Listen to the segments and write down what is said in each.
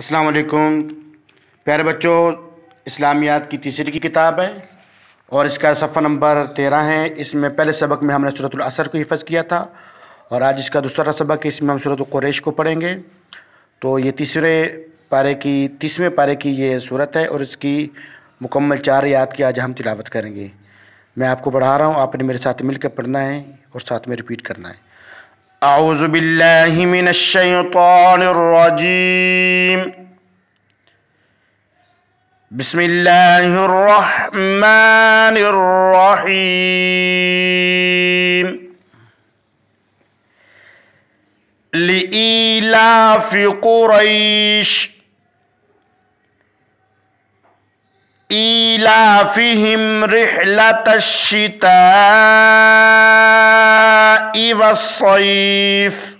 अस्सलाम वालेकुम प्यारे बच्चों इस्लामियात की तीसरी की किताब है और इसका सफ़ा नंबर तेरह है इसमें पहले सबक में हमने सूरत असर को हिफ़ किया था और आज इसका दूसरा सबक है इसमें हम सूरत कुरैश को पढ़ेंगे तो ये तीसरे पारे की तीसवें पारे की ये सूरत है और इसकी मुकम्मल चार याद की आज हम तिलावत करेंगे मैं आपको पढ़ा रहा हूँ आपने मेरे साथ मिलकर पढ़ना है और साथ में रिपीट करना है أعوذ بالله من الشيطان الرجيم بسم الله الرحمن الرحيم لإيلاف قريش إيلافهم رحلة الشتاء إذا الصيف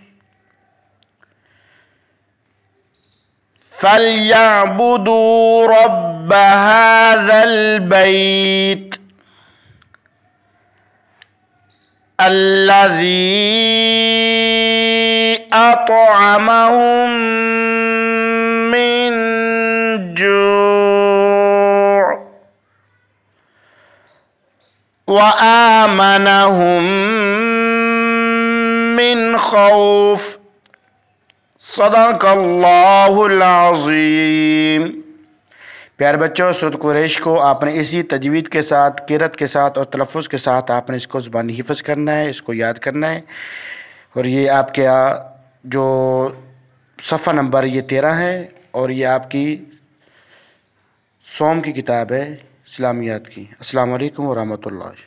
فليعبدوا رب هذا البيت الذي أطعمهم من جوع وآمنهم الله العظيم प्यार बच्चों सुरत कुरेश को आपने इसी तजवीद के साथ किरत के साथ और तलफ़ के साथ आपने इसको ज़ुबानी हिफज करना है इसको याद करना है और ये आपके जो सफ़ा नंबर ये तेरह है और ये आपकी सोम की किताब है इस्लामियात की अस्सलाम वालेकुम वरहमतुल्लाह